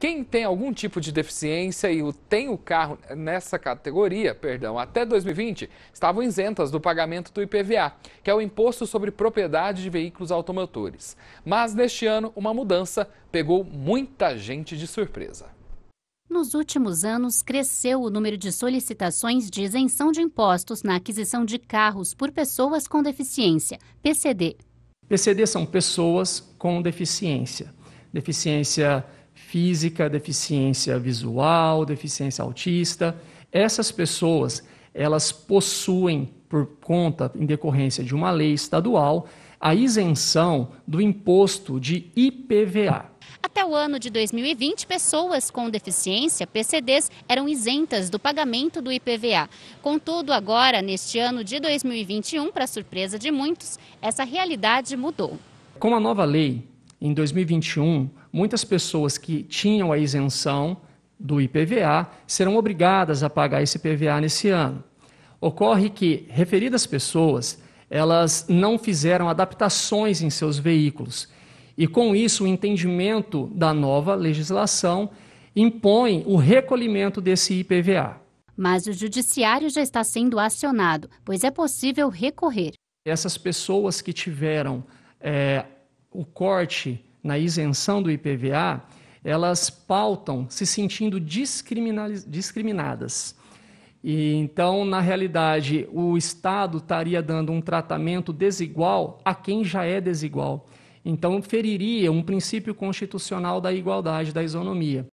Quem tem algum tipo de deficiência e tem o carro nessa categoria, perdão, até 2020, estavam isentas do pagamento do IPVA, que é o imposto sobre propriedade de veículos automotores. Mas neste ano, uma mudança pegou muita gente de surpresa. Nos últimos anos, cresceu o número de solicitações de isenção de impostos na aquisição de carros por pessoas com deficiência, PCD. PCD são pessoas com deficiência. Deficiência física, deficiência visual, deficiência autista. Essas pessoas, elas possuem, por conta, em decorrência de uma lei estadual, a isenção do imposto de IPVA. Até o ano de 2020, pessoas com deficiência, PCDs, eram isentas do pagamento do IPVA. Contudo, agora, neste ano de 2021, para surpresa de muitos, essa realidade mudou. Com a nova lei, em 2021, muitas pessoas que tinham a isenção do IPVA serão obrigadas a pagar esse IPVA nesse ano. Ocorre que referidas pessoas, elas não fizeram adaptações em seus veículos. E com isso, o entendimento da nova legislação impõe o recolhimento desse IPVA. Mas o judiciário já está sendo acionado, pois é possível recorrer. Essas pessoas que tiveram é, o corte na isenção do IPVA, elas pautam se sentindo discriminadas. E, então, na realidade, o Estado estaria dando um tratamento desigual a quem já é desigual. Então, feriria um princípio constitucional da igualdade, da isonomia.